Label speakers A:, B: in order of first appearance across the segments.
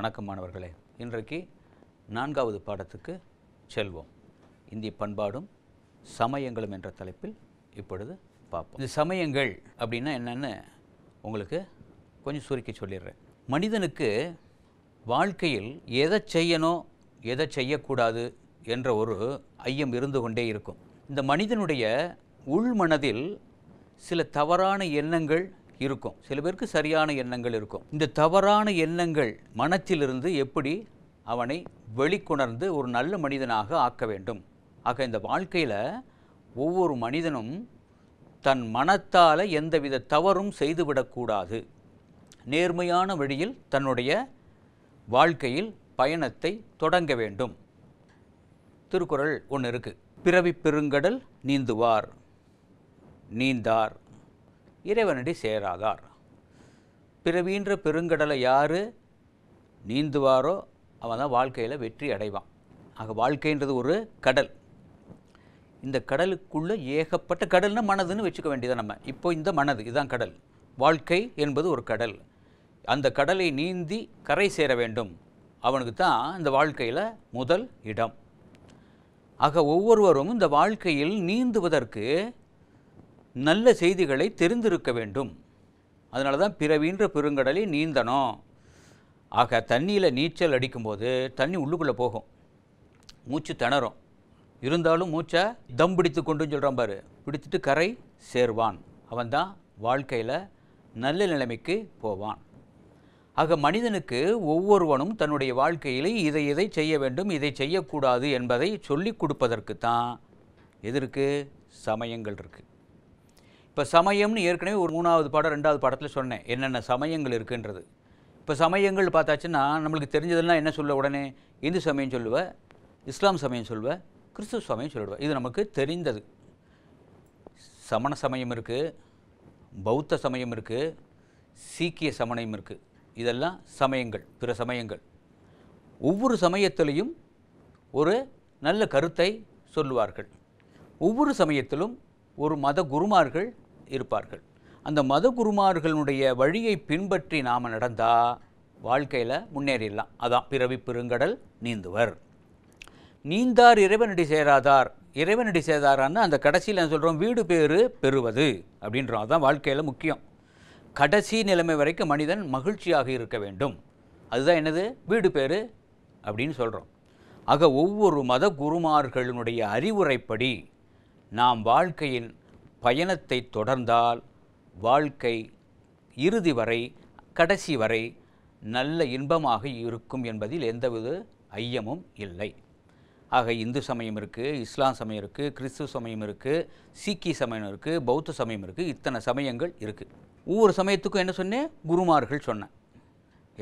A: வணக்கம் மாணவர்களே இன்றைக்கு நான்காவது பாடத்துக்கு செல்வோம் இந்திய பண்பாடும் சமயங்களும் என்ற தலைப்பில் இப்பொழுது பார்ப்போம் இந்த சமயங்கள் அப்படின்னா என்னென்னு உங்களுக்கு கொஞ்சம் சுருக்கி சொல்லிடுறேன் மனிதனுக்கு வாழ்க்கையில் எதை செய்யணும் எதை செய்யக்கூடாது என்ற ஒரு ஐயம் இருந்து கொண்டே இருக்கும் இந்த மனிதனுடைய உள்மனதில் சில தவறான எண்ணங்கள் இருக்கும் சில பேருக்கு சரியான எண்ணங்கள் இருக்கும் இந்த தவறான எண்ணங்கள் மனத்திலிருந்து எப்படி அவனை வெளிக்கொணர்ந்து ஒரு நல்ல மனிதனாக ஆக்க வேண்டும் ஆக இந்த வாழ்க்கையில் ஒவ்வொரு மனிதனும் தன் மனத்தால் எந்தவித தவறும் செய்துவிடக்கூடாது நேர்மையான வழியில் தன்னுடைய வாழ்க்கையில் பயணத்தை தொடங்க வேண்டும் திருக்குறள் ஒன்று இருக்குது பிறவி பெருங்கடல் நீந்துவார் நீந்தார் இறைவனடி சேராதார் பிறவின்ற பெருங்கடலை யார் நீந்துவாரோ அவன் தான் வாழ்க்கையில் வெற்றி அடைவான் ஆக வாழ்க்கைன்றது ஒரு கடல் இந்த கடலுக்குள்ளே ஏகப்பட்ட கடல்னால் மனதுன்னு வச்சுக்க வேண்டியதாக நம்ம இப்போ இந்த மனது இதுதான் கடல் வாழ்க்கை என்பது ஒரு கடல் அந்த கடலை நீந்தி கரை சேர வேண்டும் அவனுக்கு தான் இந்த வாழ்க்கையில் முதல் இடம் ஆக ஒவ்வொருவரும் இந்த வாழ்க்கையில் நீந்துவதற்கு நல்ல செய்திகளை தெரிந்திருக்க வேண்டும் அதனால தான் பிறவின்ற பெருங்கடலை நீந்தணும் ஆக தண்ணியில் நீச்சல் அடிக்கும்போது தண்ணி உள்ளுக்குள்ளே போகும் மூச்சு திணறும் இருந்தாலும் மூச்சை தம் பிடித்து கொண்டுன்னு சொல்கிறான் பாரு பிடித்துட்டு கரை சேர்வான் அவன் தான் வாழ்க்கையில் நல்ல நிலைமைக்கு போவான் ஆக மனிதனுக்கு ஒவ்வொருவனும் தன்னுடைய வாழ்க்கையில் இதை இதை செய்ய வேண்டும் இதை செய்யக்கூடாது என்பதை சொல்லிக் கொடுப்பதற்கு தான் எதற்கு சமயங்கள் இருக்குது இப்போ சமயம்னு ஏற்கனவே ஒரு மூணாவது பாடம் ரெண்டாவது பாடத்தில் சொன்னேன் என்னென்ன சமயங்கள் இருக்குன்றது இப்போ சமயங்கள் பார்த்தாச்சுன்னா நம்மளுக்கு தெரிஞ்சதுலாம் என்ன சொல்ல உடனே இந்து சமயம் சொல்லுவேன் இஸ்லாம் சமயம் சொல்லுவேன் கிறிஸ்துவ சமயம் சொல்லிடுவேன் இது நமக்கு தெரிந்தது சமண சமயம் இருக்குது பௌத்த சமயம் இருக்குது சீக்கிய சமணயம் இருக்குது இதெல்லாம் சமயங்கள் பிற சமயங்கள் ஒவ்வொரு சமயத்திலையும் ஒரு நல்ல கருத்தை சொல்லுவார்கள் ஒவ்வொரு சமயத்திலும் ஒரு மத குருமார்கள் இருப்பார்கள் அந்த மத குருமார்களுடைய வழியை பின்பற்றி நாம் நடந்தால் வாழ்க்கையில் முன்னேறிடலாம் அதான் பிறவி பெருங்கடல் நீந்துவர் நீந்தார் இறைவனடி சேராதார் இறைவனடி சேதாரான்னு அந்த கடைசியில் சொல்கிறோம் வீடு பேறு பெறுவது அப்படின்றோம் அதுதான் வாழ்க்கையில் முக்கியம் கடைசி நிலைமை வரைக்கும் மனிதன் மகிழ்ச்சியாக இருக்க வேண்டும் அதுதான் என்னது வீடு பேர் அப்படின்னு சொல்கிறோம் ஆக ஒவ்வொரு மத குருமார்களினுடைய அறிவுரைப்படி நாம் வாழ்க்கையின் பயணத்தை தொடர்ந்தால் வாழ்க்கை இறுதி வரை கடைசி வரை நல்ல இன்பமாக இருக்கும் என்பதில் எந்தவித ஐயமும் இல்லை ஆக இந்து சமயம் இருக்குது இஸ்லாம் சமயம் இருக்குது கிறிஸ்துவ சமயம் இருக்குது சீக்கிய சமயம் இருக்குது பௌத்த சமயம் இருக்குது இத்தனை சமயங்கள் இருக்குது ஒவ்வொரு சமயத்துக்கும் என்ன சொன்னேன் குருமார்கள் சொன்னேன்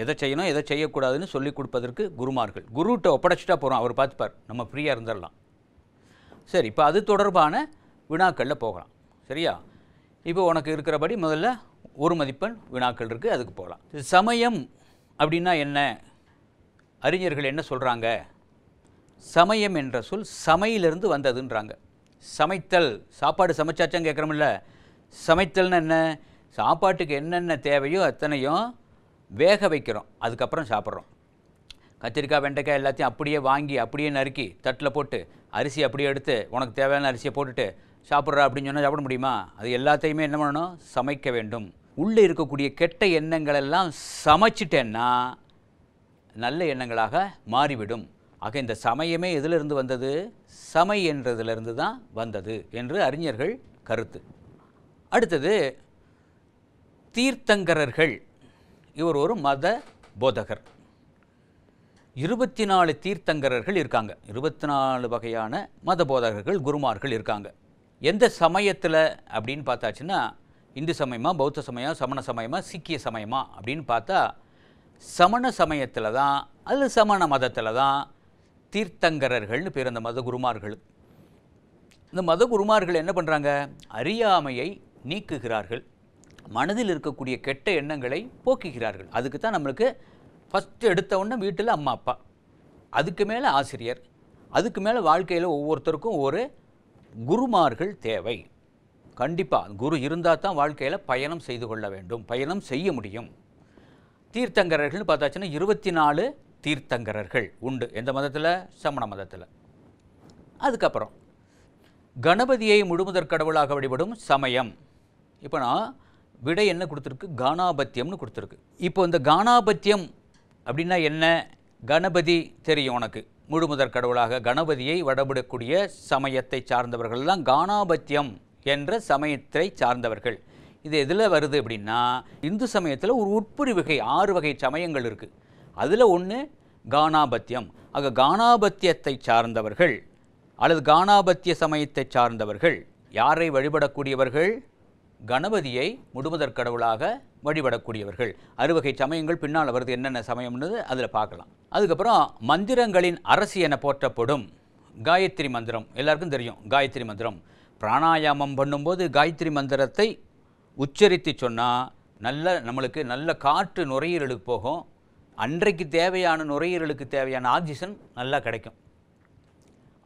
A: எதை செய்யணும் எதை செய்யக்கூடாதுன்னு சொல்லிக் கொடுப்பதற்கு குருமார்கள் குருட்டை ஒப்படைச்சிட்டா போகிறோம் அவர் பார்த்துப்பார் நம்ம ஃப்ரீயாக இருந்துடலாம் சரி இப்போ அது தொடர்பான வினாக்களில் போகலாம் சரியா இப்போ உனக்கு இருக்கிறபடி முதல்ல ஒரு மதிப்பெண் வினாக்கள் இருக்குது அதுக்கு போகலாம் சமயம் அப்படின்னா என்ன அறிஞர்கள் என்ன சொல்கிறாங்க சமயம் என்ற சொல் சமையிலிருந்து வந்ததுன்றாங்க சமைத்தல் சாப்பாடு சமைச்சாச்சான்னு கேட்குறோம்ல சமைத்தல்னு என்ன சாப்பாட்டுக்கு என்னென்ன தேவையோ அத்தனையும் வேக வைக்கிறோம் அதுக்கப்புறம் சாப்பிட்றோம் கத்திரிக்காய் வெண்டைக்காய் எல்லாத்தையும் அப்படியே வாங்கி அப்படியே நறுக்கி தட்டில் போட்டு அரிசி அப்படியே எடுத்து உனக்கு தேவையான அரிசியை போட்டுட்டு சாப்பிட்றா அப்படின்னு சொன்னால் சாப்பிட முடியுமா அது எல்லாத்தையுமே என்ன பண்ணணும் சமைக்க வேண்டும் உள்ளே இருக்கக்கூடிய கெட்ட எண்ணங்களெல்லாம் சமைச்சிட்டேன்னா நல்ல எண்ணங்களாக மாறிவிடும் ஆக இந்த சமயமே எதிலிருந்து வந்தது சமை என்றதிலிருந்து தான் வந்தது என்று அறிஞர்கள் கருத்து அடுத்தது தீர்த்தங்கரர்கள் இவர் ஒரு மத போதகர் இருபத்தி நாலு தீர்த்தங்கரர்கள் இருக்காங்க இருபத்தி நாலு வகையான மத போதகர்கள் குருமார்கள் இருக்காங்க எந்த சமயத்தில் அப்படின்னு பார்த்தாச்சுன்னா இந்து சமயமா பௌத்த சமயம் சமண சமயமா சீக்கிய சமயமா அப்படின்னு பார்த்தா சமண சமயத்தில் தான் அது சமண மதத்தில் தான் தீர்த்தங்கரர்கள்னு பேர் அந்த மத குருமார்கள் இந்த மத குருமார்கள் என்ன பண்ணுறாங்க அறியாமையை நீக்குகிறார்கள் மனதில் இருக்கக்கூடிய கெட்ட எண்ணங்களை போக்குகிறார்கள் அதுக்கு தான் நம்மளுக்கு ஃபஸ்ட்டு எடுத்த உடனே வீட்டில் அம்மா அப்பா அதுக்கு மேலே ஆசிரியர் அதுக்கு மேலே வாழ்க்கையில் ஒவ்வொருத்தருக்கும் ஒரு குருமார்கள் தேவை கண்டிப்பாக குரு இருந்தால் தான் வாழ்க்கையில் பயணம் செய்து கொள்ள வேண்டும் பயணம் செய்ய முடியும் தீர்த்தங்கரர்கள்னு பார்த்தாச்சுன்னா இருபத்தி நாலு தீர்த்தங்கரர்கள் உண்டு எந்த மதத்தில் சமண மதத்தில் அதுக்கப்புறம் கணபதியை முழுமுதற் கடவுளாக வழிபடும் சமயம் இப்போ நான் விடை என்ன கொடுத்துருக்கு கானாபத்தியம்னு கொடுத்துருக்கு இப்போ இந்த கானாபத்தியம் அப்படின்னா என்ன கணபதி தெரியும் உனக்கு முழுமுதற் கடவுளாக கணபதியை வடபடக்கூடிய சமயத்தை சார்ந்தவர்கள் தான் கானாபத்தியம் என்ற சமயத்தை சார்ந்தவர்கள் இது எதில் வருது அப்படின்னா இந்து சமயத்தில் ஒரு வகை ஆறு வகை சமயங்கள் இருக்குது அதில் ஒன்று கானாபத்தியம் ஆக கானாபத்தியத்தை சார்ந்தவர்கள் அல்லது கானாபத்திய சமயத்தை சார்ந்தவர்கள் யாரை வழிபடக்கூடியவர்கள் கணபதியை முழுமுதற் கடவுளாக வழிபடக்கூடியவர்கள் அறுவகை சமயங்கள் பின்னால் வருது என்னென்ன சமயம்னு அதில் பார்க்கலாம் அதுக்கப்புறம் மந்திரங்களின் அரசு என போற்றப்படும் காயத்ரி மந்திரம் எல்லாருக்கும் தெரியும் காயத்ரி மந்திரம் பிராணாயாமம் பண்ணும்போது காயத்ரி மந்திரத்தை உச்சரித்து சொன்னால் நல்ல நம்மளுக்கு நல்ல காற்று நுரையீரலுக்கு போகும் அன்றைக்கு தேவையான நுரையீரலுக்கு தேவையான ஆக்சிஜன் நல்லா கிடைக்கும்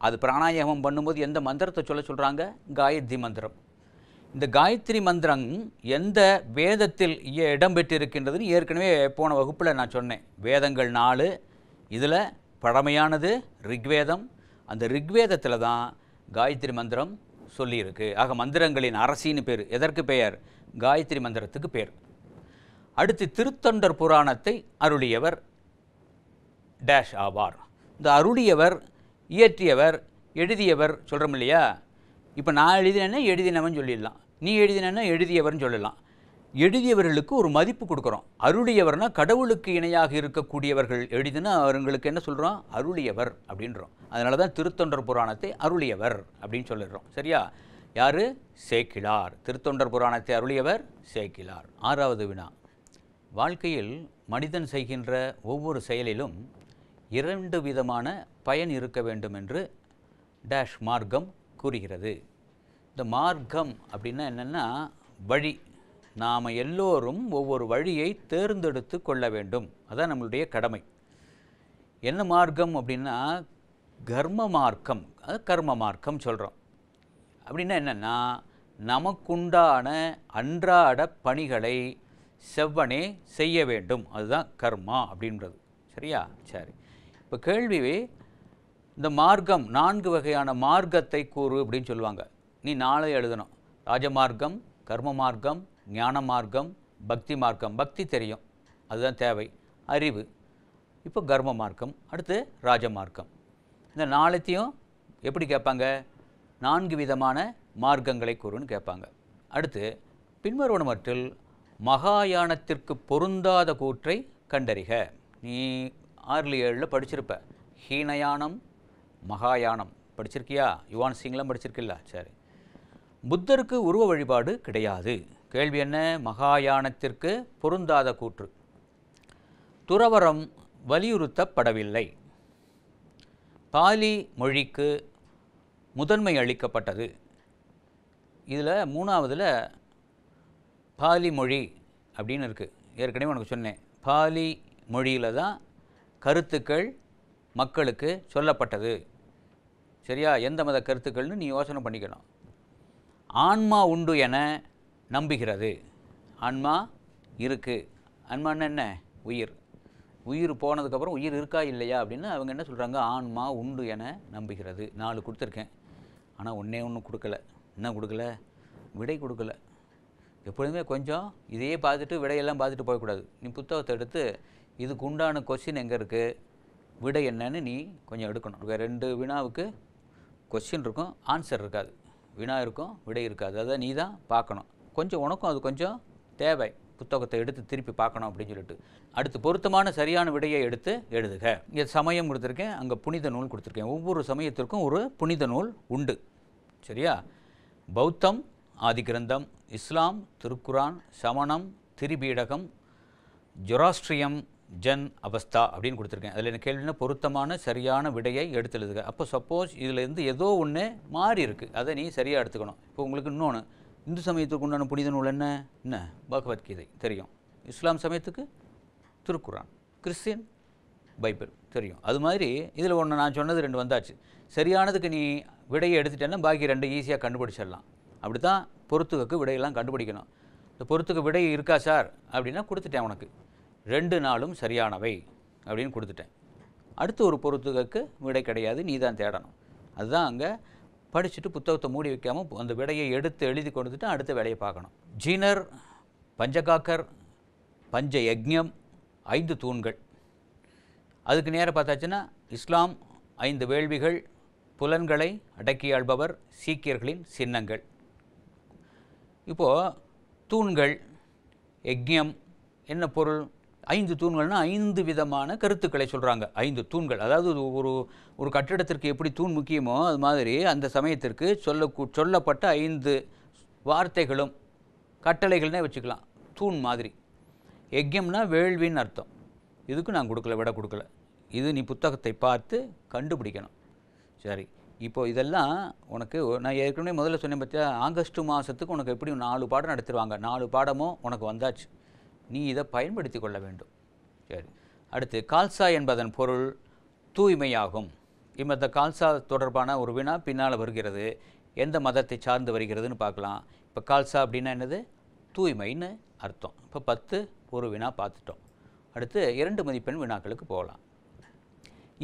A: அது பிராணாயாமம் பண்ணும்போது எந்த மந்திரத்தை சொல்ல சொல்கிறாங்க காயத்ரி மந்திரம் இந்த காயத்ரி மந்திரம் எந்த வேதத்தில் இடம்பெற்றிருக்கின்றதுன்னு ஏற்கனவே போன வகுப்பில் நான் சொன்னேன் வேதங்கள் நாலு இதில் பழமையானது ரிக்வேதம் அந்த ரிக்வேதத்தில் தான் காயத்ரி மந்திரம் சொல்லியிருக்கு ஆக மந்திரங்களின் அரசின்னு பேர் எதற்கு பெயர் காயத்ரி மந்திரத்துக்கு பேர் அடுத்து திருத்தொண்டர் புராணத்தை அருளியவர் டேஷ் ஆவார் இந்த அருளியவர் இயற்றியவர் எழுதியவர் சொல்கிறோம் இல்லையா இப்போ நான் எழுதினேன்னா எழுதினவன் சொல்லிடலாம் நீ எழுதினா எழுதியவர்னு சொல்லலாம் எழுதியவர்களுக்கு ஒரு மதிப்பு கொடுக்குறோம் அருளியவர்னா கடவுளுக்கு இணையாக இருக்கக்கூடியவர்கள் எழுதினா அவங்களுக்கு என்ன சொல்கிறோம் அருளியவர் அப்படின்றோம் அதனால தான் திருத்தொண்டர் புராணத்தை அருளியவர் அப்படின்னு சொல்லிடுறோம் சரியா யார் சேக்கிலார் திருத்தொண்டர் புராணத்தை அருளியவர் சேக்கிலார் ஆறாவது வினா வாழ்க்கையில் மனிதன் செய்கின்ற ஒவ்வொரு செயலிலும் இரண்டு விதமான பயன் இருக்க வேண்டும் என்று டேஷ் மார்க்கம் கூறுகிறது இந்த மார்க்கம் அப்படின்னா என்னென்னா வழி நாம் எல்லோரும் ஒவ்வொரு வழியை தேர்ந்தெடுத்து கொள்ள வேண்டும் அதான் நம்மளுடைய கடமை என்ன மார்க்கம் அப்படின்னா கர்ம மார்க்கம் அது கர்ம மார்க்கம் சொல்கிறோம் அப்படின்னா என்னென்னா நமக்குண்டான அன்றாட பணிகளை செவ்வனே செய்ய வேண்டும் அதுதான் கர்மா அப்படின்றது சரியா சரி இப்போ கேள்வி இந்த மார்க்கம் நான்கு வகையான மார்க்கத்தை கூறு அப்படின்னு சொல்லுவாங்க நீ நாளை எழுதணும் ராஜமார்க்கம் கர்ம மார்க்கம் ஞான மார்க்கம் பக்தி மார்க்கம் பக்தி தெரியும் அதுதான் தேவை அறிவு இப்போ கர்ம மார்க்கம் அடுத்து ராஜமார்க்கம் இந்த நாளைத்தையும் எப்படி கேட்பாங்க நான்கு விதமான மார்க்கங்களை கூறுன்னு கேட்பாங்க அடுத்து பின்வருவனவற்றில் மகாயானத்திற்கு பொருந்தாத கூற்றை கண்டறிக நீ ஆறில் ஏழில் படிச்சிருப்ப ஹீனயானம் மகாயானம் படிச்சிருக்கியா யுவான் சிங்லாம் படிச்சிருக்கில்ல சரி புத்தருக்கு உருவ வழிபாடு கிடையாது கேள்வி என்ன மகாயானத்திற்கு பொருந்தாத கூற்று துறவரம் வலியுறுத்தப்படவில்லை பாலி மொழிக்கு முதன்மை அளிக்கப்பட்டது இதில் மூணாவதில் பாலி மொழி அப்படின்னு இருக்குது ஏற்கனவே உனக்கு சொன்னேன் பாலி மொழியில் தான் கருத்துக்கள் மக்களுக்கு சொல்லப்பட்டது சரியா எந்த மத கருத்துக்கள்னு நீ யோசனை பண்ணிக்கணும் ஆன்மா உண்டு என நம்புகிறது ஆன்மா இருக்குது ஆன்மான்னு என்ன உயிர் உயிர் போனதுக்கப்புறம் உயிர் இருக்கா இல்லையா அப்படின்னு அவங்க என்ன சொல்கிறாங்க ஆன்மா உண்டு என நம்புகிறது நாலு கொடுத்துருக்கேன் ஆனால் ஒன்றே ஒன்றும் கொடுக்கல என்ன கொடுக்கல விடை கொடுக்கல எப்பொழுதுமே கொஞ்சம் இதையே பார்த்துட்டு விடையெல்லாம் பார்த்துட்டு போகக்கூடாது நீ புத்தகத்தை எடுத்து இதுக்கு உண்டான கொஸ்டின் எங்கே இருக்குது விடை என்னன்னு நீ கொஞ்சம் எடுக்கணும் ரெண்டு வினாவுக்கு கொஸ்டின் இருக்கும் ஆன்சர் இருக்காது வினா இருக்கும் விடை இருக்காது அதை நீ தான் பார்க்கணும் கொஞ்சம் உனக்கும் அது கொஞ்சம் தேவை புத்தகத்தை எடுத்து திருப்பி பார்க்கணும் அப்படின்னு சொல்லிட்டு அடுத்து பொருத்தமான சரியான விடையை எடுத்து எழுதுக இங்கே சமயம் கொடுத்துருக்கேன் அங்கே புனித நூல் கொடுத்துருக்கேன் ஒவ்வொரு சமயத்திற்கும் ஒரு புனித நூல் உண்டு சரியா பௌத்தம் கிரந்தம் இஸ்லாம் திருக்குரான் சமணம் திரிபீடகம் ஜொராஸ்ட்ரியம் ஜன் அவஸ்தா அப்படின்னு கொடுத்துருக்கேன் அதில் எனக்கு கேள்வினா பொருத்தமான சரியான விடையை எடுத்து எழுதுக அப்போ சப்போஸ் இதுலேருந்து ஏதோ ஒன்று மாறி இருக்குது அதை நீ சரியாக எடுத்துக்கணும் இப்போ உங்களுக்கு இன்னொன்று இந்து சமயத்துக்கு உண்டான புனித நூல் என்ன என்ன பகவத்கீதை தெரியும் இஸ்லாம் சமயத்துக்கு திருக்குரான் கிறிஸ்டின் பைபிள் தெரியும் அது மாதிரி இதில் ஒன்று நான் சொன்னது ரெண்டு வந்தாச்சு சரியானதுக்கு நீ விடையை எடுத்துட்டேன்னா பாக்கி ரெண்டு ஈஸியாக கண்டுபிடிச்சிடலாம் அப்படி தான் பொறுத்துக்கு விடையெல்லாம் கண்டுபிடிக்கணும் இந்த பொறுத்துக்கு விடை இருக்கா சார் அப்படின்னா கொடுத்துட்டேன் உனக்கு ரெண்டு நாளும் சரியானவை அப்படின்னு கொடுத்துட்டேன் அடுத்து ஒரு பொறுத்துக்கு விடை கிடையாது நீ தான் தேடணும் அதுதான் அங்கே படிச்சுட்டு புத்தகத்தை மூடி வைக்காமல் அந்த விடையை எடுத்து எழுதி கொடுத்துட்டு அடுத்த வேலையை பார்க்கணும் ஜீனர் பஞ்சகாக்கர் பஞ்ச யஜ்யம் ஐந்து தூண்கள் அதுக்கு நேராக பார்த்தாச்சுன்னா இஸ்லாம் ஐந்து வேள்விகள் புலன்களை அடக்கியாள்பவர் சீக்கியர்களின் சின்னங்கள் இப்போது தூண்கள் யஜ்யம் என்ன பொருள் ஐந்து தூண்கள்னால் ஐந்து விதமான கருத்துக்களை சொல்கிறாங்க ஐந்து தூண்கள் அதாவது ஒரு ஒரு கட்டிடத்திற்கு எப்படி தூண் முக்கியமோ அது மாதிரி அந்த சமயத்திற்கு சொல்ல சொல்லப்பட்ட ஐந்து வார்த்தைகளும் கட்டளைகள்னே வச்சுக்கலாம் தூண் மாதிரி எக்யம்னா வேள்வின்னு அர்த்தம் இதுக்கு நான் கொடுக்கல விட கொடுக்கல இது நீ புத்தகத்தை பார்த்து கண்டுபிடிக்கணும் சரி இப்போது இதெல்லாம் உனக்கு நான் ஏற்கனவே முதல்ல சொன்னேன் பார்த்தியா ஆகஸ்ட் மாதத்துக்கு உனக்கு எப்படி நாலு பாடம் நடத்திடுவாங்க நாலு பாடமும் உனக்கு வந்தாச்சு நீ இதை பயன்படுத்தி கொள்ள வேண்டும் சரி அடுத்து கால்சா என்பதன் பொருள் தூய்மையாகும் இம்மத்த கால்சா தொடர்பான ஒரு வினா பின்னால் வருகிறது எந்த மதத்தை சார்ந்து வருகிறதுன்னு பார்க்கலாம் இப்போ கால்சா அப்படின்னா என்னது தூய்மைன்னு அர்த்தம் இப்போ பத்து ஒரு வினா பார்த்துட்டோம் அடுத்து இரண்டு மதிப்பெண் வினாக்களுக்கு போகலாம்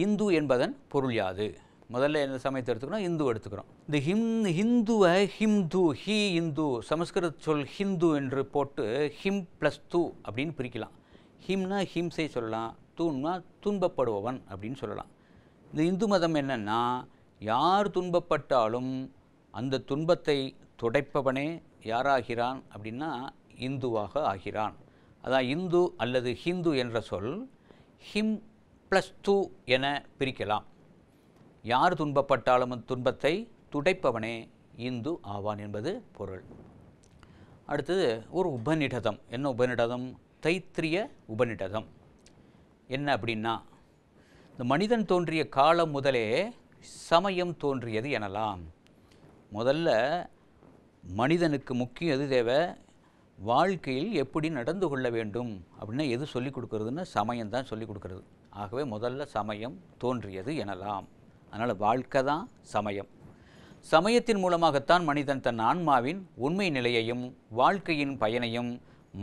A: இந்து என்பதன் பொருள் யாது முதல்ல எந்த சமயத்தை எடுத்துக்கணும் இந்து எடுத்துக்கிறோம் இந்த ஹிம் ஹிந்துவை ஹிந்து ஹி இந்து சமஸ்கிருத சொல் ஹிந்து என்று போட்டு ஹிம் ப்ளஸ் தூ அப்படின்னு பிரிக்கலாம் ஹிம்னா ஹிம்சை சொல்லலாம் தூண்னா துன்பப்படுபவன் அப்படின்னு சொல்லலாம் இந்த இந்து மதம் என்னென்னா யார் துன்பப்பட்டாலும் அந்த துன்பத்தை துடைப்பவனே யாராகிறான் அப்படின்னா இந்துவாக ஆகிறான் அதான் இந்து அல்லது ஹிந்து என்ற சொல் ஹிம் ப்ளஸ் டூ என பிரிக்கலாம் யார் துன்பப்பட்டாலும் துன்பத்தை துடைப்பவனே இந்து ஆவான் என்பது பொருள் அடுத்தது ஒரு உபநிடதம் என்ன உபநிடதம் தைத்திரிய உபநிடதம் என்ன அப்படின்னா இந்த மனிதன் தோன்றிய காலம் முதலே சமயம் தோன்றியது எனலாம் முதல்ல மனிதனுக்கு முக்கியம் எது தேவை வாழ்க்கையில் எப்படி நடந்து கொள்ள வேண்டும் அப்படின்னா எது சொல்லிக் கொடுக்குறதுன்னு சமயம் தான் சொல்லிக் கொடுக்குறது ஆகவே முதல்ல சமயம் தோன்றியது எனலாம் அதனால் வாழ்க்கை தான் சமயம் சமயத்தின் மூலமாகத்தான் மனிதன் தன் ஆன்மாவின் உண்மை நிலையையும் வாழ்க்கையின் பயனையும்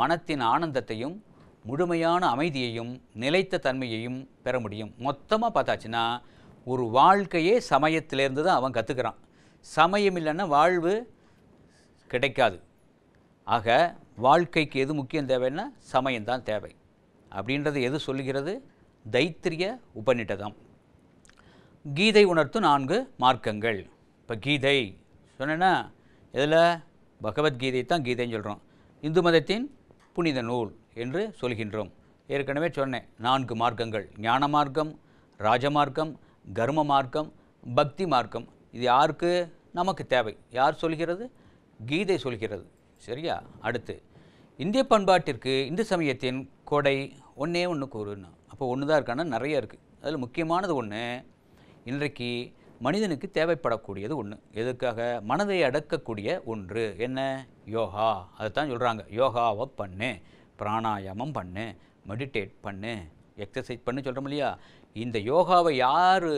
A: மனத்தின் ஆனந்தத்தையும் முழுமையான அமைதியையும் நிலைத்த தன்மையையும் பெற முடியும் மொத்தமாக பார்த்தாச்சுன்னா ஒரு வாழ்க்கையே சமயத்திலேருந்து தான் அவன் கற்றுக்கிறான் சமயம் இல்லைன்னா வாழ்வு கிடைக்காது ஆக வாழ்க்கைக்கு எது முக்கியம் தேவைன்னா சமயம்தான் தேவை அப்படின்றது எது சொல்லுகிறது தைத்திரிய உபநிடதம் கீதை உணர்த்தும் நான்கு மார்க்கங்கள் இப்போ கீதை சொன்னேன்னா இதில் பகவத்கீதை தான் கீதைன்னு சொல்கிறோம் இந்து மதத்தின் புனித நூல் என்று சொல்கின்றோம் ஏற்கனவே சொன்னேன் நான்கு மார்க்கங்கள் ஞான மார்க்கம் ராஜமார்க்கம் கர்ம மார்க்கம் பக்தி மார்க்கம் இது யாருக்கு நமக்கு தேவை யார் சொல்கிறது கீதை சொல்கிறது சரியா அடுத்து இந்திய பண்பாட்டிற்கு இந்து சமயத்தின் கொடை ஒன்றே ஒன்று கூறுன்னு அப்போ ஒன்று தான் இருக்கான்னா நிறைய இருக்குது அதில் முக்கியமானது ஒன்று இன்றைக்கு மனிதனுக்கு தேவைப்படக்கூடியது ஒன்று எதுக்காக மனதை அடக்கக்கூடிய ஒன்று என்ன யோகா அதை தான் சொல்கிறாங்க யோகாவை பண்ணு பிராணாயாமம் பண்ணு மெடிடேட் பண்ணு எக்ஸசைஸ் பண்ணு சொல்கிறோம் இல்லையா இந்த யோகாவை யார்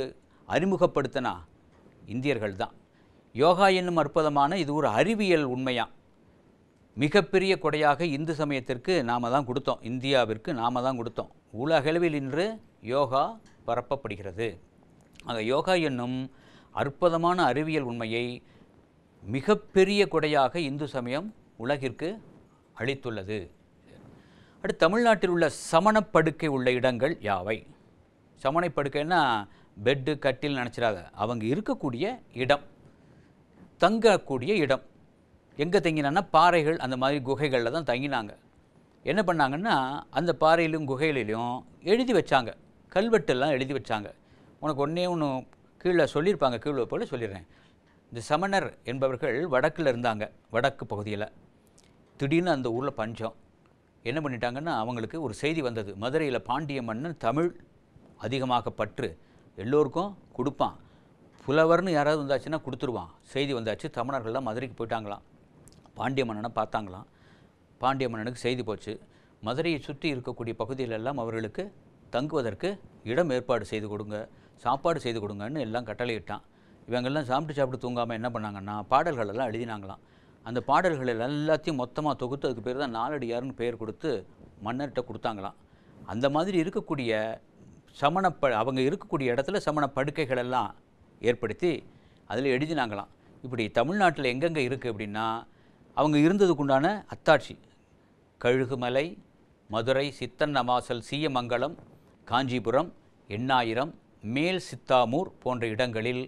A: அறிமுகப்படுத்தினா இந்தியர்கள் தான் யோகா என்னும் அற்புதமான இது ஒரு அறிவியல் உண்மையாக மிகப்பெரிய கொடையாக இந்து சமயத்திற்கு நாம் தான் கொடுத்தோம் இந்தியாவிற்கு நாம் தான் கொடுத்தோம் உலகளவில் இன்று யோகா பரப்பப்படுகிறது ஆக யோகா என்னும் அற்புதமான அறிவியல் உண்மையை மிகப்பெரிய கொடையாக இந்து சமயம் உலகிற்கு அளித்துள்ளது அடுத்து தமிழ்நாட்டில் உள்ள சமணப்படுக்கை உள்ள இடங்கள் யாவை சமணப்படுக்கைன்னா பெட்டு கட்டில் நினச்சிடாத அவங்க இருக்கக்கூடிய இடம் தங்கக்கூடிய இடம் எங்கே தங்கினான்னா பாறைகள் அந்த மாதிரி குகைகளில் தான் தங்கினாங்க என்ன பண்ணாங்கன்னா அந்த பாறையிலும் குகைகளிலும் எழுதி வச்சாங்க கல்வெட்டெல்லாம் எழுதி வச்சாங்க உனக்கு ஒன்றே ஒன்று கீழே சொல்லியிருப்பாங்க கீழே போல் சொல்லிடுறேன் இந்த சமணர் என்பவர்கள் வடக்கில் இருந்தாங்க வடக்கு பகுதியில் திடீர்னு அந்த ஊரில் பஞ்சம் என்ன பண்ணிட்டாங்கன்னா அவங்களுக்கு ஒரு செய்தி வந்தது மதுரையில் பாண்டிய மன்னன் தமிழ் அதிகமாக பற்று எல்லோருக்கும் கொடுப்பான் புலவர்னு யாராவது வந்தாச்சுன்னா கொடுத்துருவான் செய்தி வந்தாச்சு தமிழர்கள்லாம் மதுரைக்கு போயிட்டாங்களாம் பாண்டிய மன்னனை பார்த்தாங்களாம் பாண்டிய மன்னனுக்கு செய்தி போச்சு மதுரையை சுற்றி இருக்கக்கூடிய பகுதியிலெல்லாம் அவர்களுக்கு தங்குவதற்கு இடம் ஏற்பாடு செய்து கொடுங்க சாப்பாடு செய்து கொடுங்கன்னு எல்லாம் கட்டளையிட்டான் இவங்கெல்லாம் சாப்பிட்டு சாப்பிட்டு தூங்காமல் என்ன பண்ணாங்கன்னா பாடல்களெல்லாம் எழுதினாங்களாம் அந்த பாடல்கள் எல்லாத்தையும் மொத்தமாக தொகுத்து அதுக்கு பேர் தான் நாலடியார்னு பெயர் கொடுத்து மன்னர்கிட்ட கொடுத்தாங்களாம் அந்த மாதிரி இருக்கக்கூடிய சமணப்ப அவங்க இருக்கக்கூடிய இடத்துல சமண படுக்கைகள் எல்லாம் ஏற்படுத்தி அதில் எழுதினாங்களாம் இப்படி தமிழ்நாட்டில் எங்கெங்கே இருக்குது அப்படின்னா அவங்க இருந்ததுக்குண்டான அத்தாட்சி கழுகுமலை மதுரை சித்தன்னமாசல் சீயமங்கலம் காஞ்சிபுரம் எண்ணாயிரம் மேல் சித்தாமூர் போன்ற இடங்களில்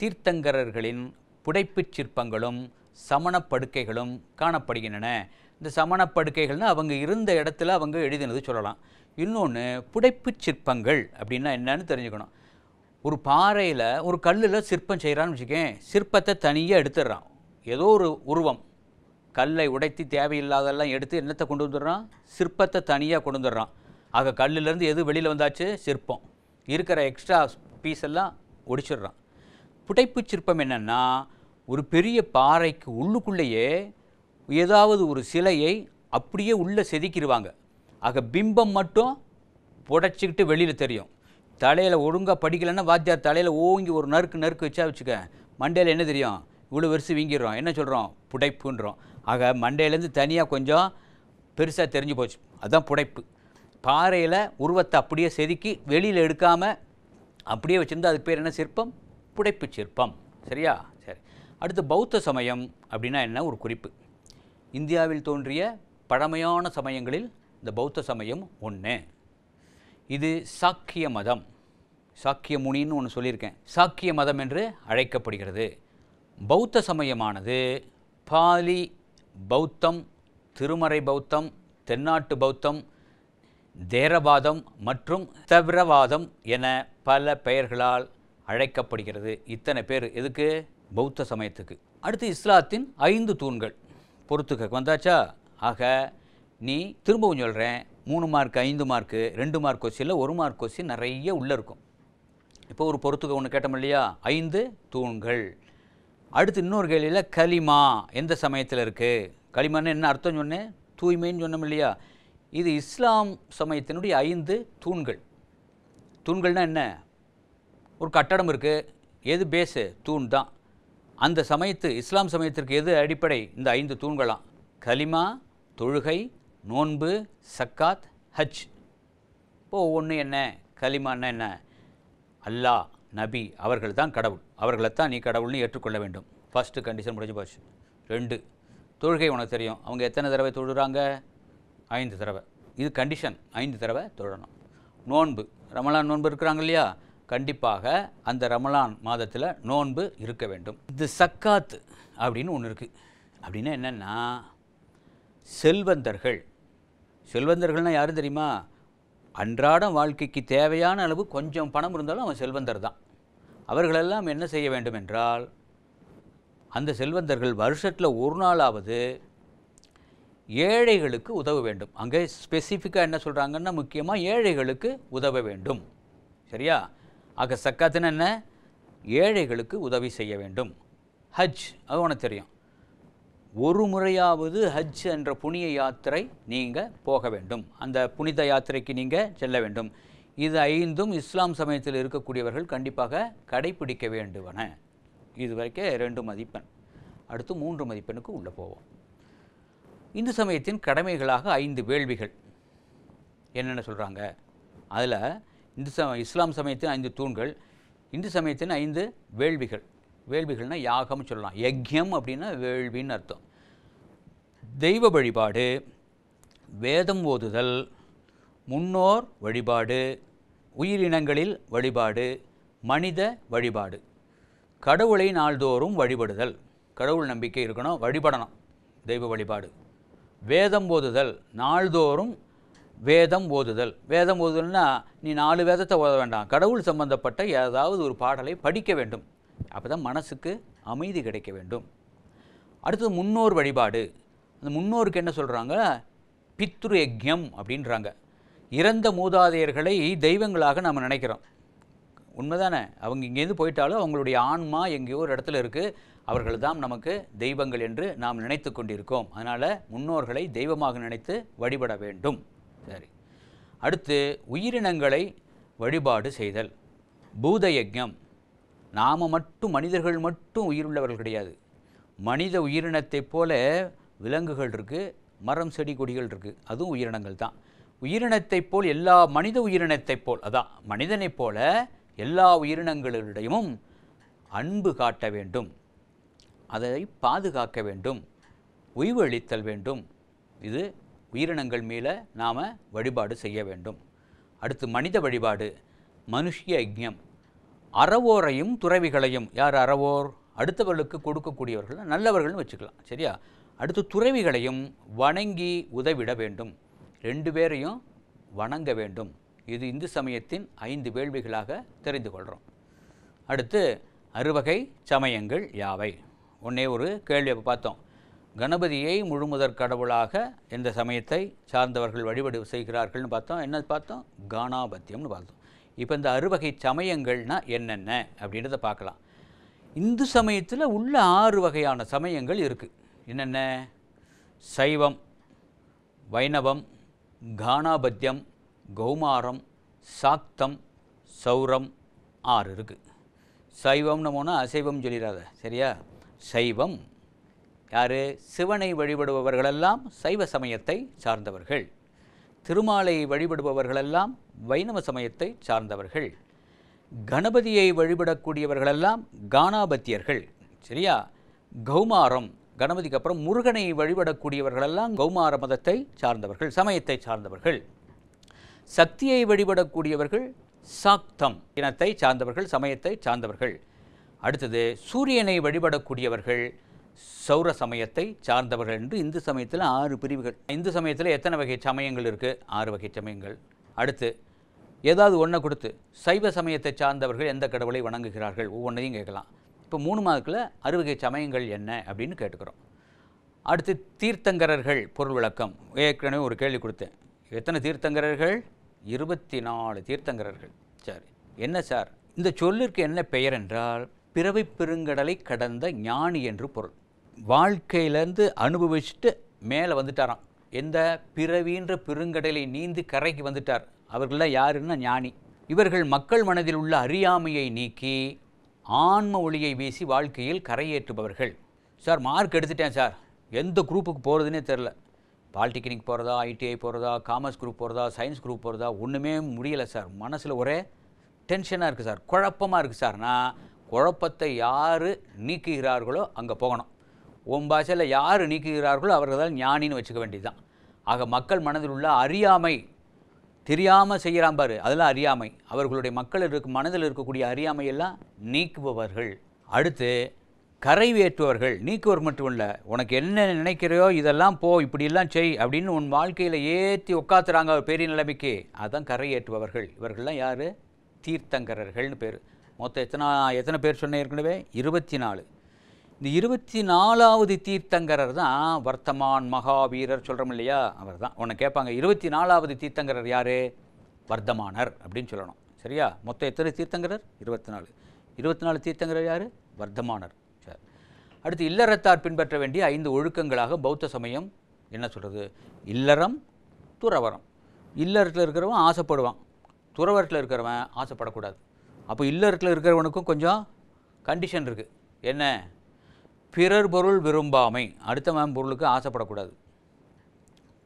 A: தீர்த்தங்கரர்களின் புடைப்புச் சிற்பங்களும் சமணப்படுக்கைகளும் காணப்படுகின்றன இந்த சமணப்படுக்கைகள்னால் அவங்க இருந்த இடத்துல அவங்க எழுதினது சொல்லலாம் இன்னொன்று புடைப்புச் சிற்பங்கள் அப்படின்னா என்னன்னு தெரிஞ்சுக்கணும் ஒரு பாறையில் ஒரு கல்லில் சிற்பம் செய்கிறான்னு வச்சுக்கேன் சிற்பத்தை தனியாக எடுத்துடுறான் ஏதோ ஒரு உருவம் கல்லை உடைத்து தேவையில்லாதெல்லாம் எடுத்து என்னத்தை கொண்டு வந்துடுறான் சிற்பத்தை தனியாக கொண்டு வந்துடுறான் ஆக கல்லிலேருந்து எது வெளியில் வந்தாச்சு சிற்பம் இருக்கிற எக்ஸ்ட்ரா பீஸ் எல்லாம் ஒடிச்சிடுறான் புடைப்பு சிற்பம் என்னென்னா ஒரு பெரிய பாறைக்கு உள்ளுக்குள்ளேயே ஏதாவது ஒரு சிலையை அப்படியே உள்ளே செதுக்கிடுவாங்க ஆக பிம்பம் மட்டும் புடைச்சிக்கிட்டு வெளியில் தெரியும் தலையில் ஒழுங்காக படிக்கலைன்னா வாத்தியார் தலையில் ஓங்கி ஒரு நறுக்கு நறுக்கு வச்சா வச்சுக்க மண்டையில் என்ன தெரியும் இவ்வளோ வருஷம் வீங்கிடுறோம் என்ன சொல்கிறோம் புடைப்புன்றோம் ஆக மண்டையிலேருந்து தனியாக கொஞ்சம் பெருசாக தெரிஞ்சு போச்சு அதுதான் புடைப்பு பாறையில் உருவத்தை அப்படியே செதுக்கி வெளியில் எடுக்காமல் அப்படியே வச்சுருந்து அதுக்கு பேர் என்ன சிற்பம் புடைப்பு சிற்பம் சரியா சரி அடுத்து பௌத்த சமயம் அப்படின்னா என்ன ஒரு குறிப்பு இந்தியாவில் தோன்றிய பழமையான சமயங்களில் இந்த பௌத்த சமயம் ஒன்று இது சாக்கிய மதம் சாக்கிய முனின்னு ஒன்று சொல்லியிருக்கேன் சாக்கிய மதம் என்று அழைக்கப்படுகிறது பௌத்த சமயமானது பாலி பௌத்தம் திருமறை பௌத்தம் தென்னாட்டு பௌத்தம் தேரவாதம் மற்றும் தவிரவாதம் என பல பெயர்களால் அழைக்கப்படுகிறது இத்தனை பேர் எதுக்கு பௌத்த சமயத்துக்கு அடுத்து இஸ்லாத்தின் ஐந்து தூண்கள் பொறுத்துக்க வந்தாச்சா ஆக நீ திரும்பவும் சொல்கிறேன் மூணு மார்க் ஐந்து மார்க்கு ரெண்டு மார்க் இல்லை ஒரு மார்க் கொஸ்டின் நிறைய உள்ளே இருக்கும் இப்போ ஒரு பொறுத்துக்க ஒன்று கேட்டோம் இல்லையா ஐந்து தூண்கள் அடுத்து இன்னொரு கேள்வியில் களிமா எந்த சமயத்தில் இருக்குது களிமான்னு என்ன அர்த்தம் சொன்னேன் தூய்மைன்னு சொன்னோம் இல்லையா இது இஸ்லாம் சமயத்தினுடைய ஐந்து தூண்கள் தூண்கள்னால் என்ன ஒரு கட்டடம் இருக்குது எது பேஸு தூண் தான் அந்த சமயத்து இஸ்லாம் சமயத்திற்கு எது அடிப்படை இந்த ஐந்து தூண்களாம் கலிமா தொழுகை நோன்பு சக்காத் ஹஜ் இப்போ ஒன்று என்ன கலிமான்னா என்ன அல்லாஹ் நபி அவர்கள் தான் கடவுள் அவர்களைத்தான் நீ கடவுள்னு ஏற்றுக்கொள்ள வேண்டும் ஃபஸ்ட்டு கண்டிஷன் முடிஞ்சு போச்சு ரெண்டு தொழுகை உனக்கு தெரியும் அவங்க எத்தனை தடவை தொழுகிறாங்க ஐந்து தடவை இது கண்டிஷன் ஐந்து தடவை தொழணும் நோன்பு ரமலான் நோன்பு இருக்கிறாங்க இல்லையா கண்டிப்பாக அந்த ரமலான் மாதத்தில் நோன்பு இருக்க வேண்டும் இது சக்காத்து அப்படின்னு ஒன்று இருக்குது அப்படின்னா என்னென்னா செல்வந்தர்கள் செல்வந்தர்கள்னால் யாரும் தெரியுமா அன்றாடம் வாழ்க்கைக்கு தேவையான அளவு கொஞ்சம் பணம் இருந்தாலும் அவன் செல்வந்தர் தான் அவர்களெல்லாம் என்ன செய்ய வேண்டும் என்றால் அந்த செல்வந்தர்கள் வருஷத்தில் ஒரு நாளாவது ஏழைகளுக்கு உதவ வேண்டும் அங்கே ஸ்பெசிஃபிக்காக என்ன சொல்கிறாங்கன்னா முக்கியமாக ஏழைகளுக்கு உதவ வேண்டும் சரியா ஆக சக்காத்துன்னு என்ன ஏழைகளுக்கு உதவி செய்ய வேண்டும் ஹஜ் அது உனக்கு தெரியும் ஒரு முறையாவது ஹஜ் என்ற புனித யாத்திரை நீங்கள் போக வேண்டும் அந்த புனித யாத்திரைக்கு நீங்கள் செல்ல வேண்டும் இது ஐந்தும் இஸ்லாம் சமயத்தில் இருக்கக்கூடியவர்கள் கண்டிப்பாக கடைபிடிக்க வேண்டுவன இது வரைக்கும் ரெண்டு மதிப்பெண் அடுத்து மூன்று மதிப்பெண்ணுக்கு உள்ளே போவோம் இந்து சமயத்தின் கடமைகளாக ஐந்து வேள்விகள் என்னென்ன சொல்கிறாங்க அதில் இந்து சம இஸ்லாம் சமயத்தின் ஐந்து தூண்கள் இந்து சமயத்தின் ஐந்து வேள்விகள் வேள்விகள்னால் யாகம்னு சொல்லலாம் யக்ஞம் அப்படின்னா வேள்வின்னு அர்த்தம் தெய்வ வழிபாடு வேதம் ஓதுதல் முன்னோர் வழிபாடு உயிரினங்களில் வழிபாடு மனித வழிபாடு கடவுளை நாள்தோறும் வழிபடுதல் கடவுள் நம்பிக்கை இருக்கணும் வழிபடணும் தெய்வ வழிபாடு வேதம் ஓதுதல் நாள்தோறும் வேதம் ஓதுதல் வேதம் ஓதுதல்னா நீ நாலு வேதத்தை ஓத வேண்டாம் கடவுள் சம்பந்தப்பட்ட ஏதாவது ஒரு பாடலை படிக்க வேண்டும் அப்போ தான் மனசுக்கு அமைதி கிடைக்க வேண்டும் அடுத்தது முன்னோர் வழிபாடு அந்த முன்னோருக்கு என்ன சொல்கிறாங்க பித்ரு யஜ்யம் அப்படின்றாங்க இறந்த மூதாதையர்களை தெய்வங்களாக நாம் நினைக்கிறோம் உண்மைதானே அவங்க இங்கேருந்து போயிட்டாலும் அவங்களுடைய ஆன்மா எங்கேயோ ஒரு இடத்துல இருக்குது அவர்கள்தான் நமக்கு தெய்வங்கள் என்று நாம் நினைத்து கொண்டிருக்கோம் அதனால் முன்னோர்களை தெய்வமாக நினைத்து வழிபட வேண்டும் சரி அடுத்து உயிரினங்களை வழிபாடு செய்தல் பூத நாம் மட்டும் மனிதர்கள் மட்டும் உயிருள்ளவர்கள் கிடையாது மனித உயிரினத்தைப் போல விலங்குகள் இருக்குது மரம் செடி கொடிகள் இருக்குது அதுவும் உயிரினங்கள் தான் உயிரினத்தைப் போல் எல்லா மனித உயிரினத்தைப் போல் அதான் மனிதனைப் போல எல்லா உயிரினங்களிடையும் அன்பு காட்ட வேண்டும் அதை பாதுகாக்க வேண்டும் உய்வு அளித்தல் வேண்டும் இது உயிரினங்கள் மேல நாம் வழிபாடு செய்ய வேண்டும் அடுத்து மனித வழிபாடு மனுஷிய யஜ்யம் அறவோரையும் துறவிகளையும் யார் அறவோர் அடுத்தவர்களுக்கு கொடுக்கக்கூடியவர்கள் நல்லவர்கள்னு வச்சுக்கலாம் சரியா அடுத்து துறவிகளையும் வணங்கி உதவிட வேண்டும் ரெண்டு பேரையும் வணங்க வேண்டும் இது இந்து சமயத்தின் ஐந்து வேள்விகளாக தெரிந்து கொள்கிறோம் அடுத்து அறுவகை சமயங்கள் யாவை உன்னே ஒரு கேள்வி பார்த்தோம் கணபதியை முழுமுதற் கடவுளாக இந்த சமயத்தை சார்ந்தவர்கள் வழிபடு செய்கிறார்கள்னு பார்த்தோம் என்ன பார்த்தோம் கானாபத்தியம்னு பார்த்தோம் இப்போ இந்த அறுவகை சமயங்கள்னால் என்னென்ன அப்படின்றத பார்க்கலாம் இந்து சமயத்தில் உள்ள ஆறு வகையான சமயங்கள் இருக்குது என்னென்ன சைவம் வைணவம் கானாபத்தியம் கௌமாரம் சாக்தம் சௌரம் ஆறு இருக்குது சைவம்னு போனால் அசைவம் சொல்லிடாத சரியா சைவம் யாரு சிவனை வழிபடுபவர்களெல்லாம் சைவ சமயத்தை சார்ந்தவர்கள் திருமாலை வழிபடுபவர்களெல்லாம் வைணவ சமயத்தை சார்ந்தவர்கள் கணபதியை வழிபடக்கூடியவர்களெல்லாம் கானாபத்தியர்கள் சரியா கௌமாரம் கணபதிக்கு அப்புறம் முருகனை வழிபடக்கூடியவர்களெல்லாம் கௌமார மதத்தை சார்ந்தவர்கள் சமயத்தை சார்ந்தவர்கள் சக்தியை வழிபடக்கூடியவர்கள் சாக்தம் இனத்தை சார்ந்தவர்கள் சமயத்தை சார்ந்தவர்கள் அடுத்தது சூரியனை வழிபடக்கூடியவர்கள் சௌர சமயத்தை சார்ந்தவர்கள் என்று இந்து சமயத்தில் ஆறு பிரிவுகள் இந்து சமயத்தில் எத்தனை வகை சமயங்கள் இருக்குது ஆறு வகை சமயங்கள் அடுத்து ஏதாவது ஒன்றை கொடுத்து சைவ சமயத்தை சார்ந்தவர்கள் எந்த கடவுளை வணங்குகிறார்கள் ஒவ்வொன்றையும் கேட்கலாம் இப்போ மூணு மாதத்தில் அறுவகை சமயங்கள் என்ன அப்படின்னு கேட்டுக்கிறோம் அடுத்து தீர்த்தங்கரர்கள் பொருள் விளக்கம் ஏற்கனவே ஒரு கேள்வி கொடுத்தேன் எத்தனை தீர்த்தங்கரர்கள் இருபத்தி நாலு தீர்த்தங்கரர்கள் சரி என்ன சார் இந்த சொல்லிற்கு என்ன பெயர் என்றால் பிறவை பெருங்கடலை கடந்த ஞானி என்று பொருள் வாழ்க்கையிலேருந்து அனுபவிச்சுட்டு மேலே வந்துட்டாராம் எந்த பிறவின்ற பெருங்கடலை நீந்து கரைக்கு வந்துட்டார் அவர்களெலாம் யாருன்னா ஞானி இவர்கள் மக்கள் மனதில் உள்ள அறியாமையை நீக்கி ஆன்ம ஒளியை வீசி வாழ்க்கையில் கரையேற்றுபவர்கள் சார் மார்க் எடுத்துட்டேன் சார் எந்த குரூப்புக்கு போகிறதுனே தெரில பாலிடெக்னிக் போகிறதா ஐடிஐ போகிறதா காமர்ஸ் குரூப் போகிறதா சயின்ஸ் குரூப் போகிறதா ஒன்றுமே முடியலை சார் மனசில் ஒரே டென்ஷனாக இருக்குது சார் குழப்பமாக இருக்குது சார்னா குழப்பத்தை யார் நீக்குகிறார்களோ அங்கே போகணும் உன் பாஷையில் யார் நீக்குகிறார்களோ அவர்கள் தான் ஞானின்னு வச்சுக்க வேண்டியது தான் ஆக மக்கள் மனதில் உள்ள அறியாமை தெரியாமல் செய்கிறான் பாரு அதெல்லாம் அறியாமை அவர்களுடைய மக்கள் இருக்கு மனதில் இருக்கக்கூடிய அறியாமையெல்லாம் நீக்குபவர்கள் அடுத்து கரைவேற்றுவர்கள் நீக்குவர் மட்டும் இல்லை உனக்கு என்ன நினைக்கிறையோ இதெல்லாம் போ இப்படியெல்லாம் செய் அப்படின்னு உன் வாழ்க்கையில் ஏற்றி உட்காத்துறாங்க அவர் பெரிய நிலைமைக்கு அதுதான் கரையேற்றுபவர்கள் இவர்கள்லாம் யார் தீர்த்தங்கரர்கள்னு பேர் மொத்தம் எத்தனை எத்தனை பேர் சொன்னேன் ஏற்கனவே இருபத்தி நாலு இந்த இருபத்தி நாலாவது தீர்த்தங்கரர் தான் வர்த்தமான் மகாவீரர் சொல்கிறோம் இல்லையா அவர் தான் உன்னை கேட்பாங்க இருபத்தி நாலாவது தீர்த்தங்கரர் யார் வர்த்தமானர் அப்படின்னு சொல்லணும் சரியா மொத்தம் எத்தனை தீர்த்தங்கரர் இருபத்தி நாலு இருபத்தி நாலு தீர்த்தங்கரர் யார் வர்த்தமானர் சார் அடுத்து இல்லறத்தார் பின்பற்ற வேண்டிய ஐந்து ஒழுக்கங்களாக பௌத்த சமயம் என்ன சொல்கிறது இல்லறம் துறவரம் இல்லறத்தில் இருக்கிறவன் ஆசைப்படுவான் துறவரத்தில் இருக்கிறவன் ஆசைப்படக்கூடாது அப்போ இல்லறத்தில் இருக்கிறவனுக்கும் கொஞ்சம் கண்டிஷன் இருக்குது என்ன பிறர் பொருள் விரும்பாமை மேம் பொருளுக்கு ஆசைப்படக்கூடாது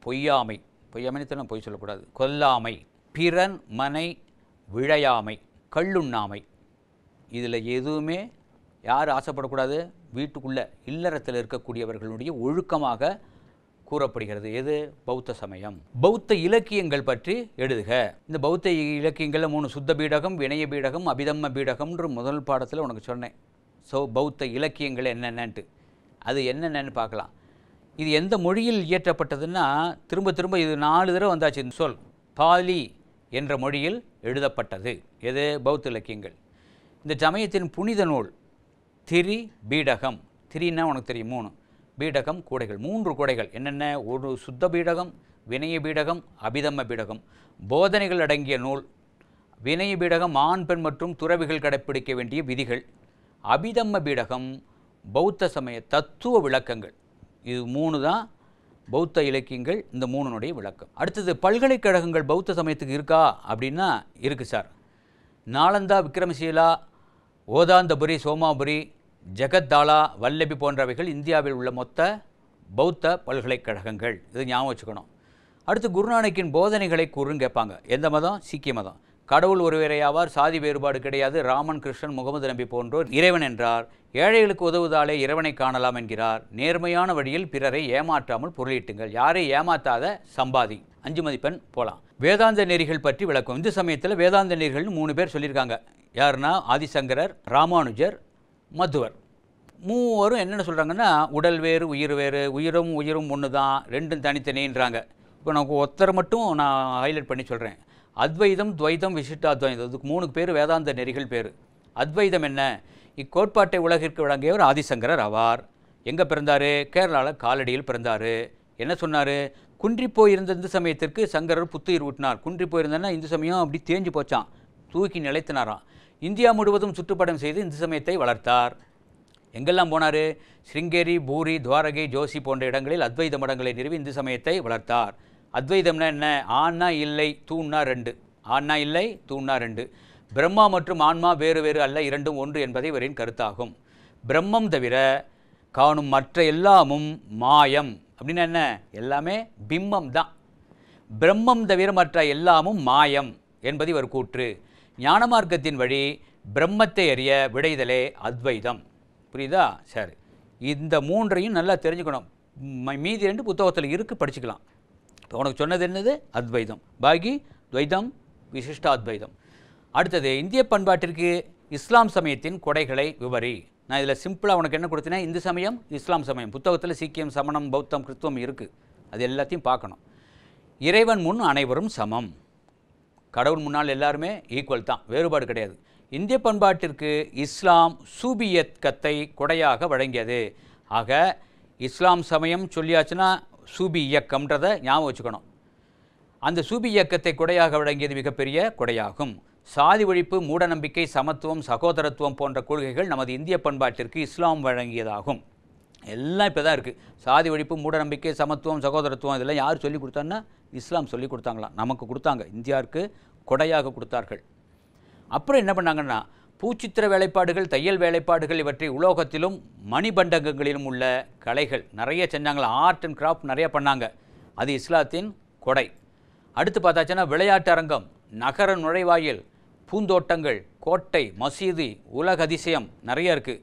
A: பொய்யாமை பொய்யாமைன்னு தினம் பொய் சொல்லக்கூடாது கொல்லாமை பிறன் மனை விழையாமை கல்லுண்ணாமை இதில் எதுவுமே யார் ஆசைப்படக்கூடாது வீட்டுக்குள்ளே இல்லறத்தில் இருக்கக்கூடியவர்களுடைய ஒழுக்கமாக கூறப்படுகிறது எது பௌத்த சமயம் பௌத்த இலக்கியங்கள் பற்றி எழுதுக இந்த பௌத்த இலக்கியங்களில் மூணு சுத்த பீடகம் வினய பீடகம் அபிதம்ம பீடகம்ன்ற முதல் பாடத்தில் உனக்கு சொன்னேன் ஸோ பௌத்த இலக்கியங்கள் என்னென்னன்ட்டு அது என்னென்னு பார்க்கலாம் இது எந்த மொழியில் இயற்றப்பட்டதுன்னா திரும்ப திரும்ப இது நாலு தடவை வந்தாச்சு இந்த சொல் பாலி என்ற மொழியில் எழுதப்பட்டது எது பௌத்த இலக்கியங்கள் இந்த சமயத்தின் புனித நூல் திரி பீடகம் திரின்னா உனக்கு தெரியும் மூணு பீடகம் கூடைகள் மூன்று கூடைகள் என்னென்ன ஒரு சுத்த பீடகம் வினய பீடகம் அபிதம்ம பீடகம் போதனைகள் அடங்கிய நூல் வினய பீடகம் ஆண் பெண் மற்றும் துறவிகள் கடைப்பிடிக்க வேண்டிய விதிகள் அபிதம்ம பீடகம் பௌத்த சமய தத்துவ விளக்கங்கள் இது மூணு தான் பௌத்த இலக்கியங்கள் இந்த மூணுனுடைய விளக்கம் அடுத்தது பல்கலைக்கழகங்கள் பௌத்த சமயத்துக்கு இருக்கா அப்படின்னா இருக்குது சார் நாளந்தா விக்ரமசீலா ஓதாந்தபுரி சோமாபுரி ஜெகத்தாலா வல்லபி போன்றவைகள் இந்தியாவில் உள்ள மொத்த பௌத்த பல்கலைக்கழகங்கள் இது ஞாபகம் வச்சுக்கணும் அடுத்து குருநானக்கின் போதனைகளை கூறுன்னு கேட்பாங்க எந்த மதம் சீக்கிய மதம் கடவுள் ஒருவரே சாதி வேறுபாடு கிடையாது ராமன் கிருஷ்ணன் முகமது நபி போன்றோர் இறைவன் என்றார் ஏழைகளுக்கு உதவுதாலே இறைவனை காணலாம் என்கிறார் நேர்மையான வழியில் பிறரை ஏமாற்றாமல் பொருளீட்டுங்கள் யாரை ஏமாத்தாத சம்பாதி அஞ்சு மதிப்பெண் போகலாம் வேதாந்த நெறிகள் பற்றி விளக்கும் இந்த சமயத்தில் வேதாந்த நெறிகள்னு மூணு பேர் சொல்லியிருக்காங்க யாருன்னா ஆதிசங்கரர் ராமானுஜர் மதுவர் மூவரும் என்னென்ன சொல்கிறாங்கன்னா உடல் வேறு உயிர் வேறு உயிரும் உயிரும் ஒன்று தான் ரெண்டும் தனித்தனின்றாங்க இப்போ நமக்கு ஒத்தரை மட்டும் நான் ஹைலைட் பண்ணி சொல்கிறேன் அத்வைதம் துவைதம் விசிஷ்டாத்வைதம் அதுக்கு மூணு பேர் வேதாந்த நெறிகள் பேர் அத்வைதம் என்ன இக்கோட்பாட்டை உலகிற்கு விளங்கியவர் ஆதிசங்கரர் ஆவார் எங்கே பிறந்தார் கேரளாவில் காலடியில் பிறந்தார் என்ன சொன்னார் குன்றி போயிருந்த இந்து சமயத்திற்கு சங்கரர் புத்துயிர் ஊட்டினார் குன்றி போயிருந்தேன்னா இந்து சமயம் அப்படி தேஞ்சு போச்சான் தூக்கி நிலைத்தினாராம் இந்தியா முழுவதும் சுற்றுப்படம் செய்து இந்து சமயத்தை வளர்த்தார் எங்கெல்லாம் போனார் ஸ்ருங்கேரி பூரி துவாரகை ஜோசி போன்ற இடங்களில் அத்வைத மடங்களை நிறுவி இந்து சமயத்தை வளர்த்தார் அத்வைதம்னா என்ன ஆன்னா இல்லை தூண்ணா ரெண்டு ஆன்னா இல்லை தூண்ணா ரெண்டு பிரம்மா மற்றும் ஆன்மா வேறு வேறு அல்ல இரண்டும் ஒன்று என்பதை இவரின் கருத்தாகும் பிரம்மம் தவிர காணும் மற்ற எல்லாமும் மாயம் அப்படின்னா என்ன எல்லாமே பிம்மம் தான் பிரம்மம் தவிர மற்ற எல்லாமும் மாயம் என்பது இவர் கூற்று ஞானமார்க்கத்தின் வழி பிரம்மத்தை அறிய விடைதலே அத்வைதம் புரியுதா சரி இந்த மூன்றையும் நல்லா தெரிஞ்சுக்கணும் மீதி ரெண்டு புத்தகத்தில் இருக்குது படிச்சுக்கலாம் இப்போ உனக்கு சொன்னது என்னது அத்வைதம் பாகி துவைதம் விசிஷ்டாத்வைதம் அடுத்தது இந்திய பண்பாட்டிற்கு இஸ்லாம் சமயத்தின் கொடைகளை விவரி நான் இதில் சிம்பிளாக உனக்கு என்ன கொடுத்தேன்னா இந்து சமயம் இஸ்லாம் சமயம் புத்தகத்தில் சீக்கியம் சமணம் பௌத்தம் கிறித்துவம் இருக்குது அது எல்லாத்தையும் பார்க்கணும் இறைவன் முன் அனைவரும் சமம் கடவுள் முன்னால் எல்லாருமே ஈக்குவல் தான் வேறுபாடு கிடையாது இந்திய பண்பாட்டிற்கு இஸ்லாம் சூபியக்கத்தை கொடையாக வழங்கியது ஆக இஸ்லாம் சமயம் சொல்லியாச்சுன்னா சூபி இயக்கம்ன்றதை ஞாபகம் வச்சுக்கணும் அந்த சூபி இயக்கத்தை கொடையாக வழங்கியது மிகப்பெரிய கொடையாகும் சாதி ஒழிப்பு மூடநம்பிக்கை சமத்துவம் சகோதரத்துவம் போன்ற கொள்கைகள் நமது இந்திய பண்பாட்டிற்கு இஸ்லாம் வழங்கியதாகும் எல்லாம் இப்போ தான் இருக்குது சாதி ஒழிப்பு மூடநம்பிக்கை சமத்துவம் சகோதரத்துவம் இதெல்லாம் யார் சொல்லி கொடுத்தாங்கன்னா இஸ்லாம் சொல்லி கொடுத்தாங்களாம் நமக்கு கொடுத்தாங்க இந்தியாவுக்கு கொடையாக கொடுத்தார்கள் அப்புறம் என்ன பண்ணாங்கன்னா பூச்சித்திர வேலைப்பாடுகள் தையல் வேலைப்பாடுகள் இவற்றை உலோகத்திலும் மணிபண்டகங்களிலும் உள்ள கலைகள் நிறைய செஞ்சாங்களா ஆர்ட் அண்ட் கிராஃப்ட் நிறைய பண்ணாங்க அது இஸ்லாத்தின் கொடை அடுத்து பார்த்தாச்சுன்னா விளையாட்டு அரங்கம் நகர நுழைவாயில் பூந்தோட்டங்கள் கோட்டை மசீதி உலக அதிசயம் நிறைய இருக்குது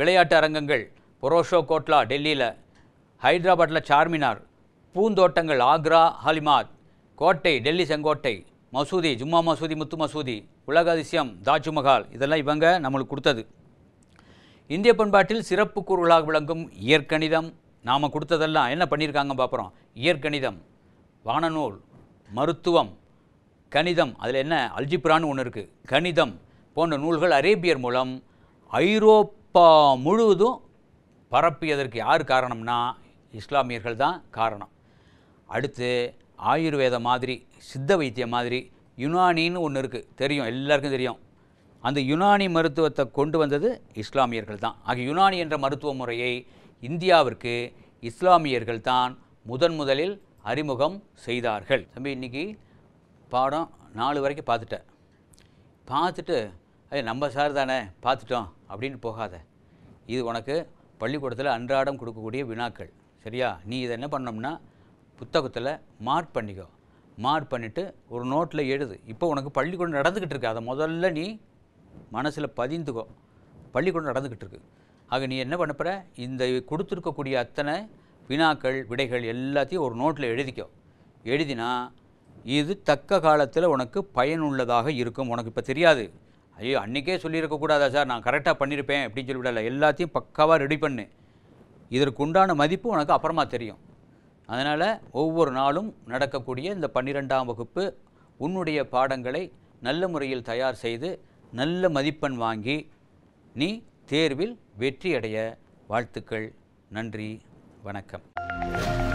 A: விளையாட்டு அரங்கங்கள் பொரோஷோ கோட்லா டெல்லியில் ஹைதராபாத்தில் சார்மினார் பூந்தோட்டங்கள் ஆக்ரா ஹலிமாத் கோட்டை டெல்லி செங்கோட்டை மசூதி ஜும்மா மசூதி முத்து மசூதி உலக அதிசயம் தாஜ்மஹால் இதெல்லாம் இவங்க நம்மளுக்கு கொடுத்தது இந்திய பண்பாட்டில் சிறப்பு கூறுகளாக விளங்கும் இயற்கணிதம் நாம் கொடுத்ததெல்லாம் என்ன பண்ணியிருக்காங்க பார்க்குறோம் இயற்கணிதம் வானநூல் மருத்துவம் கணிதம் அதில் என்ன அல்ஜிப்ரான்னு ஒன்று இருக்குது கணிதம் போன்ற நூல்கள் அரேபியர் மூலம் ஐரோப்பா முழுவதும் பரப்பியதற்கு யார் காரணம்னா இஸ்லாமியர்கள் தான் காரணம் அடுத்து ஆயுர்வேத மாதிரி சித்த வைத்திய மாதிரி யுனானின்னு ஒன்று இருக்குது தெரியும் எல்லாருக்கும் தெரியும் அந்த யுனானி மருத்துவத்தை கொண்டு வந்தது இஸ்லாமியர்கள் தான் ஆகிய யுனானி என்ற மருத்துவ முறையை இந்தியாவிற்கு இஸ்லாமியர்கள் தான் முதன் முதலில் அறிமுகம் செய்தார்கள் தம்பி இன்றைக்கி பாடம் நாலு வரைக்கும் பார்த்துட்டேன் பார்த்துட்டு ஐயா நம்ம சார் தானே பார்த்துட்டோம் அப்படின்னு போகாத இது உனக்கு பள்ளிக்கூடத்தில் அன்றாடம் கொடுக்கக்கூடிய வினாக்கள் சரியா நீ இதை என்ன பண்ணோம்னா புத்தகத்தில் மார்க் பண்ணிக்கோ மார்க் பண்ணிவிட்டு ஒரு நோட்டில் எழுது இப்போ உனக்கு பள்ளிக்கூடம் நடந்துக்கிட்டு இருக்கு அதை முதல்ல நீ மனசில் பதிந்துக்கோ பள்ளிக்கூடம் நடந்துக்கிட்டு இருக்கு ஆக நீ என்ன பண்ணப்பற இந்த கொடுத்துருக்கக்கூடிய அத்தனை வினாக்கள் விடைகள் எல்லாத்தையும் ஒரு நோட்டில் எழுதிக்கோ எழுதினா இது தக்க காலத்தில் உனக்கு பயனுள்ளதாக இருக்கும் உனக்கு இப்போ தெரியாது ஐயோ அன்றைக்கே சொல்லியிருக்கக்கூடாதா சார் நான் கரெக்டாக பண்ணியிருப்பேன் அப்படின்னு சொல்லிவிடல எல்லாத்தையும் பக்காவாக ரெடி பண்ணு இதற்கு உண்டான மதிப்பு உனக்கு அப்புறமா தெரியும் அதனால் ஒவ்வொரு நாளும் நடக்கக்கூடிய இந்த பன்னிரெண்டாம் வகுப்பு உன்னுடைய பாடங்களை நல்ல முறையில் தயார் செய்து நல்ல மதிப்பெண் வாங்கி நீ தேர்வில் வெற்றியடைய வாழ்த்துக்கள் நன்றி வணக்கம்